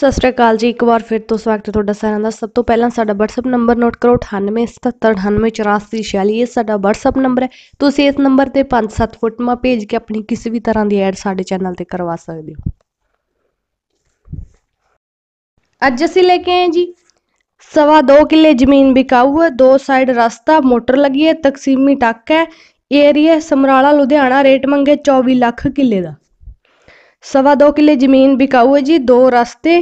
ਸਤਿ ਸ਼੍ਰੀ ਅਕਾਲ ਜੀ ਇੱਕ ਵਾਰ ਫਿਰ ਤੋਂ ਸਵਾਗਤ ਹੈ ਤੁਹਾਡਾ ਸਾਰਿਆਂ ਦਾ ਸਭ ਤੋਂ ਪਹਿਲਾਂ ਸਾਡਾ WhatsApp ਨੰਬਰ ਨੋਟ ਕਰੋ 9877984846 ਇਹ ਸਾਡਾ WhatsApp ਨੰਬਰ ਹੈ ਤੁਸੀਂ ਇਸ ਨੰਬਰ ਤੇ 5-7 ਫੋਟੋਆਂ ਭੇਜ ਕੇ ਆਪਣੀ ਕਿਸੇ ਵੀ ਤਰ੍ਹਾਂ ਦੀ ਐਡ ਸਾਡੇ ਚੈਨਲ ਤੇ ਕਰਵਾ ਸਕਦੇ ਹੋ ਅੱਜ ਅਸੀਂ ਲੈ ਕੇ ਆਏ ਜੀ ਸਵਾ 2 ਕਿੱਲੇ ਜ਼ਮੀਨ ਵਿਕਾਊ ਹੈ ਦੋ ਸਾਈਡ ਰਸਤਾ ਮੋਟਰ ਲੱਗੀ ਹੈ ਤਕਸੀਮੀ ਟੱਕ ਹੈ ਏਰੀਆ ਸਮਰਾਲਾ ਲੁਧਿਆਣਾ ਰੇਟ ਮੰਗੇ 24 ਲੱਖ ਕਿੱਲੇ ਦਾ ਸਵਾ 2 ਕਿੱਲੇ ਜ਼ਮੀਨ ਵਿਕਾਊ ਹੈ ਜੀ ਦੋ ਰਸਤੇ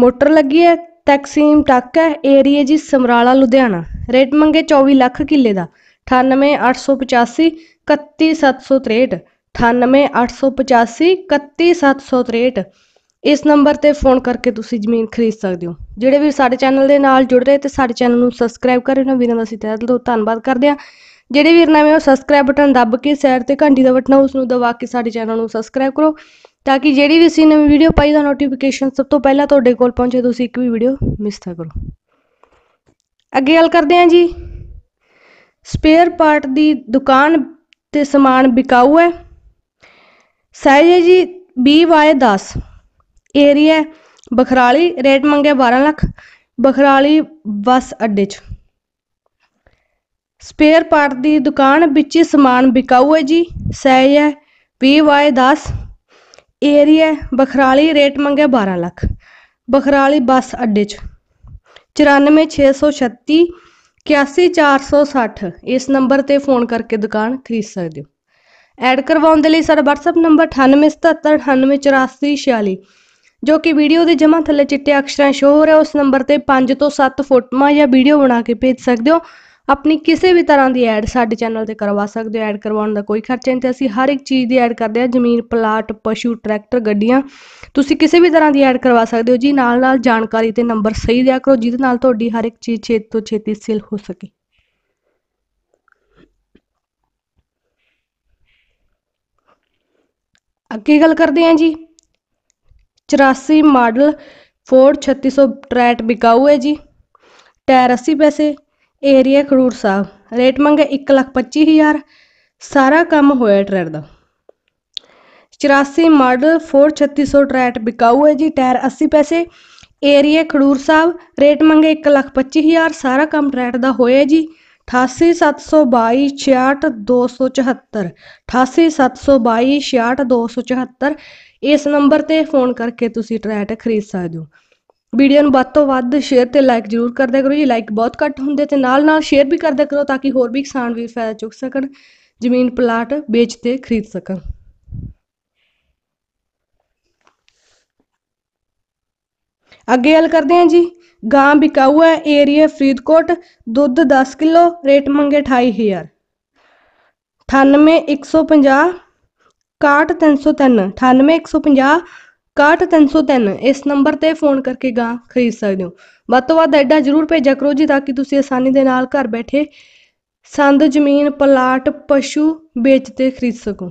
ਮੋਟਰ ਲੱਗੀ ਹੈ ਟੈਕਸੀਮ ਟੱਕ ਹੈ ਏਰੀਆ ਜੀ ਸਮਰਾਲਾ ਲੁਧਿਆਣਾ ਰੇਟ ਮੰਗੇ 24 ਲੱਖ ਕਿੱਲੇ ਦਾ 98885 31763 ਇਸ ਨੰਬਰ ਤੇ ਫੋਨ ਕਰਕੇ ਤੁਸੀਂ ਜ਼ਮੀਨ ਖਰੀਦ ਸਕਦੇ ਹੋ ਜਿਹੜੇ ਵੀ ਸਾਡੇ ਚੈਨਲ ਦੇ ਨਾਲ ਜੁੜ ਰਹੇ ਤੇ ਸਾਡੇ ਚੈਨਲ ਨੂੰ ਸਬਸਕ੍ਰਾਈਬ ਕਰ ਰਹੇ ਹੋ ਵੀਰਾਂ ਦਾ ਅਸੀਂ ਤਹਿ ਦਿਲੋਂ ਧੰਨਵਾਦ ਕਰਦੇ ਹਾਂ ਜਿਹੜੇ ਵੀਰ ਨਵੇਂ ਹੋ ਸਬਸਕ੍ਰਾਈਬ ਬਟਨ ਦੱਬ ਕੇ ਸਾਈਡ ਤੇ ਘੰਟੀ ਦਾ ਬਟਨ ਉਸ ਨੂੰ ਦਬਾ ਕੇ ਸਾਡੇ ਚੈਨਲ ਨੂੰ ਸਬਸਕ੍ਰਾਈਬ ਕਰੋ ਤਾਂ ਕਿ ਜਿਹੜੀ ਵੀ ਅਸੀਂ ਨਵੀਂ ਵੀਡੀਓ ਪਾਈ ਦਾ ਨੋਟੀਫਿਕੇਸ਼ਨ ਸਭ ਤੋਂ ਪਹਿਲਾਂ ਤੁਹਾਡੇ ਕੋਲ ਪਹੁੰਚੇ ਤੁਸੀਂ ਇੱਕ ਵੀ ਵੀਡੀਓ ਮਿਸ ਨਾ ਕਰੋ ਅੱਗੇ ਗੱਲ ਕਰਦੇ ਹਾਂ ਜੀ ਸਪੇਅਰ ਪਾਰਟ ਦੀ ਦੁਕਾਨ ਤੇ ਸਮਾਨ ਵਿਕਾਊ ਹੈ ਸਾਈਜ਼ ਹੈ ਜੀ 20 ਬਾਏ 10 ਏਰੀਆ ਬਖਰਾਲੀ ਰੇਟ ਮੰਗਿਆ 12 ਲੱਖ ਬਖਰਾਲੀ ਬੱਸ ਅੱਡੇ 'ਚ ਸਪੇਅਰ ਪਾਰਟ ਦੀ ਦੁਕਾਨ ਵਿੱਚ ਸਮਾਨ ਵਿਕਾਊ ਹੈ ਜੀ ਸਾਈਜ਼ ਹੈ 20 ਬਾਏ 10 ਏਰੀਆ ਬਖਰਾਲੀ ਰੇਟ ਮੰਗਿਆ 12 ਲੱਖ ਬਖਰਾਲੀ ਬੱਸ ਅੱਡੇ 'ਚ 94636 81460 ਇਸ ਨੰਬਰ ਤੇ ਫੋਨ ਕਰਕੇ ਦੁਕਾਨ ਖਰੀਦ ਸਕਦੇ ਹੋ ਐਡ ਕਰਵਾਉਣ ਦੇ ਲਈ ਸਾਡਾ WhatsApp ਨੰਬਰ 9877988446 ਜੋ ਕਿ ਵੀਡੀਓ ਦੇ ਜਮਾਂ ਥੱਲੇ ਚਿੱਟੇ ਅੱਖਰਾਂ ਸ਼ੋਅ ਹੋ ਰਿਹਾ ਉਸ ਨੰਬਰ ਤੇ 5 ਤੋਂ 7 ਫੋਟੋਆਂ ਜਾਂ ਵੀਡੀਓ ਬਣਾ ਕੇ ਭੇਜ ਸਕਦੇ ਹੋ ਆਪਣੀ ਕਿਸੇ ਵੀ ਤਰ੍ਹਾਂ ਦੀ ਐਡ ਸਾਡੇ ਚੈਨਲ ਤੇ ਕਰਵਾ ਸਕਦੇ ਹੋ ਐਡ ਕਰਵਾਉਣ ਦਾ ਕੋਈ ਖਰਚਾ ਨਹੀਂ ਤੇ ਅਸੀਂ ਹਰ ਇੱਕ ਚੀਜ਼ ਦੀ ਐਡ ਕਰਦੇ ਆ ਜ਼ਮੀਨ ਪਲਾਟ ਪਸ਼ੂ ਟਰੈਕਟਰ ਗੱਡੀਆਂ ਤੁਸੀਂ ਕਿਸੇ ਵੀ ਤਰ੍ਹਾਂ ਦੀ ਐਡ ਕਰਵਾ ਸਕਦੇ ਹੋ ਜੀ ਨਾਲ ਨਾਲ ਜਾਣਕਾਰੀ ਤੇ ਨੰਬਰ ਸਹੀ ਦਿਆ ਕਰੋ ਜਿਹਦੇ ਨਾਲ ਤੁਹਾਡੀ ਹਰ ਇੱਕ ਚੀਜ਼ ਛੇਤ ਤੋਂ ਛੇਤੀ ਸੇਲ ਹੋ ਸਕੇ ਅੱਗੇ ਗੱਲ ਕਰਦੇ ਹਾਂ ਜੀ 84 ਮਾਡਲ ਫੋਰਡ 3600 3663 ਬਿਕਾਊ ਹੈ ਜੀ ਟਾਇਰ 80 ਪੈਸੇ ਏਰੀਆ ਖਡੂਰ ਸਾਹਿਬ ਰੇਟ ਮੰਗੇ 125000 ਸਾਰਾ ਕੰਮ ਹੋਇਆ ਟਰੈਕ ਦਾ 84 ਮਾਡਲ 4600 ਟਰੈਕ ਬਿਕਾਊ ਹੈ ਜੀ ਟਾਇਰ 80 ਪੈਸੇ ਏਰੀਆ ਖਡੂਰ ਸਾਹਿਬ ਰੇਟ ਮੰਗੇ 125000 ਸਾਰਾ ਕੰਮ ਟਰੈਕ ਦਾ ਹੋਇਆ ਜੀ 8872266274 8872266274 ਇਸ ਨੰਬਰ ਤੇ ਫੋਨ ਕਰਕੇ ਤੁਸੀਂ ਟਰੈਕਟਰ ਖਰੀਦ ਸਕਦੇ ਹੋ ਵੀਡੀਓ ਨੂੰ ਵੱਧ ਤੋਂ ਵੱਧ ਸ਼ੇਅਰ ਤੇ ਲਾਈਕ ਜ਼ਰੂਰ ਕਰਦੇ ਕਰੋ ਜੀ ਲਾਈਕ ਬਹੁਤ ਘੱਟ ਹੁੰਦੇ ਤੇ ਨਾਲ ਨਾਲ ਸ਼ੇਅਰ ਵੀ ਕਰਦੇ ਕਰੋ ਤਾਂ ਕਿ ਹੋਰ ਵੀ ਕਿਸਾਨ ਵੀਰ ਫਾਇਦਾ ਚੁੱਕ ਸਕਣ ਜ਼ਮੀਨ ਪਲਾਟ ਵੇਚ ਤੇ ਖਰੀਦ ਸਕਣ ਅੱਗੇ ਹਲ ਕਰਦੇ ਹਾਂ ਜੀ ਗਾਂ ਬਿਕਾਊ ਹੈ ਏਰੀਆ ਫਰੀਦਕੋਟ ਦੁੱਧ 10 ਕਿਲੋ ਰੇਟ ਮੰਗੇ 28000 98150 61303 98150 61303 ਇਸ ਨੰਬਰ ਤੇ ਫੋਨ ਕਰਕੇ ਗਾਂ ਖਰੀਦ ਸਕਦੇ ਹੋ ਵੱਧ ਤੋਂ ਵੱਧ ਐਡਾ ਜ਼ਰੂਰ ਭੇਜਿਆ ਕਰੋ ਜੀ ਤਾਂ ਕਿ ਤੁਸੀਂ ਆਸਾਨੀ ਦੇ ਨਾਲ ਘਰ ਬੈਠੇ ਸੰਦ ਜ਼ਮੀਨ ਪਲਾਟ ਪਸ਼ੂ ਵੇਚ ਤੇ ਖਰੀਦ ਸਕੋ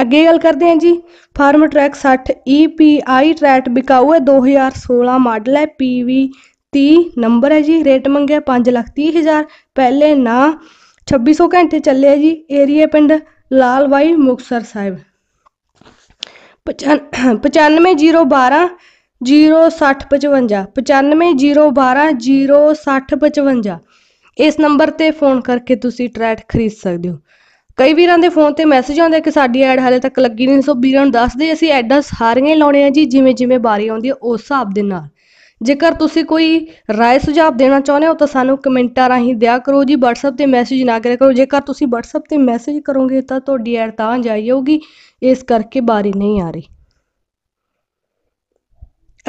ਅੱਗੇ ਗੱਲ ਕਰਦੇ ਹਾਂ ਜੀ ਫਾਰਮ ਟਰੈਕ 60 EPI ਟਰੈਟ ਬਿਕਾਊ ਹੈ 2016 ਮਾਡਲ ਹੈ PV 30 ਨੰਬਰ ਹੈ ਜੀ ਰੇਟ ਮੰਗਿਆ 530000 ਪਹਿਲੇ ਨਾ 2600 ਘੰਟੇ ਹੈ ਜੀ ਏਰੀਆ ਪਿੰਡ ਲਾਲਵਾਈ ਮੁਕਸਰ ਸਾਹਿਬ ਪਚਾਨ ਪਚਾਨਵੇਂ ਇਸ ਨੰਬਰ ਤੇ ਫੋਨ ਕਰਕੇ ਤੁਸੀਂ ਟ੍ਰੈਟ ਖਰੀਦ ਸਕਦੇ ਹੋ ਕਈ ਵੀਰਾਂ ਦੇ ਫੋਨ ਤੇ ਮੈਸੇਜ ਆਉਂਦੇ ਕਿ ਸਾਡੀ ਐਡ ਹਾਲੇ ਤੱਕ ਲੱਗੀ ਨਹੀਂ ਸੋ ਵੀਰਾਂ ਨੂੰ ਦੱਸਦੇ ਅਸੀਂ ਐਡਾਂ ਸਾਰੀਆਂ ਹੀ ਲਾਉਣੇ ਆ ਜੀ ਜਿਵੇਂ ਜਿਵੇਂ ਬਾਰੀ ਆਉਂਦੀ ਹੈ ਉਸ ਹਿਸਾਬ ਦੇ ਨਾਲ ਜੇਕਰ ਤੁਸੀਂ ਕੋਈ رائے ਸੁਝਾਅ ਦੇਣਾ ਚਾਹੁੰਦੇ ਹੋ ਤਾਂ ਸਾਨੂੰ ਕਮੈਂਟਾਂ ਰਾਹੀਂ ਦਿਆ ਕਰੋ ਜੀ WhatsApp ਤੇ ਮੈਸੇਜ ਨਾ ਕਰਿਆ ਕਰੋ ਜੇਕਰ ਤੁਸੀਂ WhatsApp ਤੇ ਮੈਸੇਜ ਕਰੋਗੇ ਤਾਂ ਤੁਹਾਡੀ ਐਡ ਤਾਂ ਜਾਈ ਜਾਊਗੀ ਇਸ ਕਰਕੇ ਬਾਰੀ ਨਹੀਂ ਆ ਰਹੀ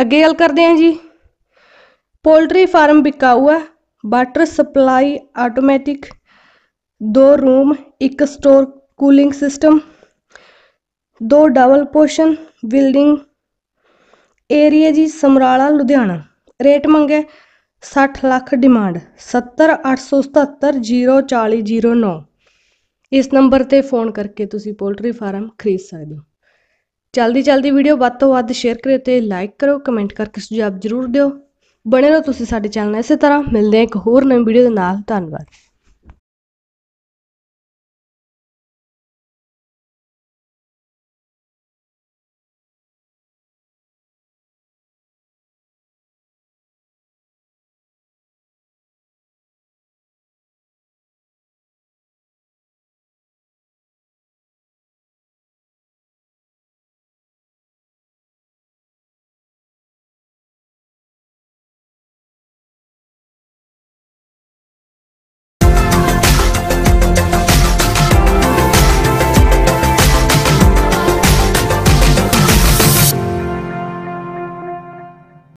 ਅੱਗੇ ਹਲ ਕਰਦੇ ਹਾਂ ਜੀ ਪੋਲਟਰੀ ਫਾਰਮ ਵਿਕਾ ਹੈ ਵਾਟਰ ਸਪਲਾਈ ਆਟੋਮੈਟਿਕ ਦੋ ਰੂਮ ਇੱਕ ਸਟੋਰ ਕੂਲਿੰਗ ਸਿਸਟਮ ਦੋ ਡਬਲ ਪੋਸ਼ਨ ਬਿਲਡਿੰਗ ਏਰੀਆ ਜੀ ਸਮਰਾਲਾ ਲੁਧਿਆਣਾ ਰੇਟ ਮੰਗੇ 60 ਲੱਖ ਡਿਮਾਂਡ 7087704009 ਇਸ ਨੰਬਰ ਤੇ ਫੋਨ ਕਰਕੇ ਤੁਸੀਂ ਪੋਲਟਰੀ ਫਾਰਮ ਖਰੀਦ ਸਕਦੇ ਹੋ ਜਲਦੀ ਜਲਦੀ ਵੀਡੀਓ ਵੱਧ ਤੋਂ ਵੱਧ ਸ਼ੇਅਰ ਕਰਿਓ ਤੇ ਲਾਈਕ ਕਰੋ ਕਮੈਂਟ ਕਰਕੇ ਸੁਝਾਅ ਜ਼ਰੂਰ ਦਿਓ ਬਣੇ ਰਹੋ ਤੁਸੀਂ ਸਾਡੇ ਚੈਨਲ ਨਾਲ ਇਸੇ ਤਰ੍ਹਾਂ ਮਿਲਦੇ ਹਾਂ ਇੱਕ ਹੋਰ ਨਵੀਂ ਵੀਡੀਓ ਦੇ ਨਾਲ ਧੰਨਵਾਦ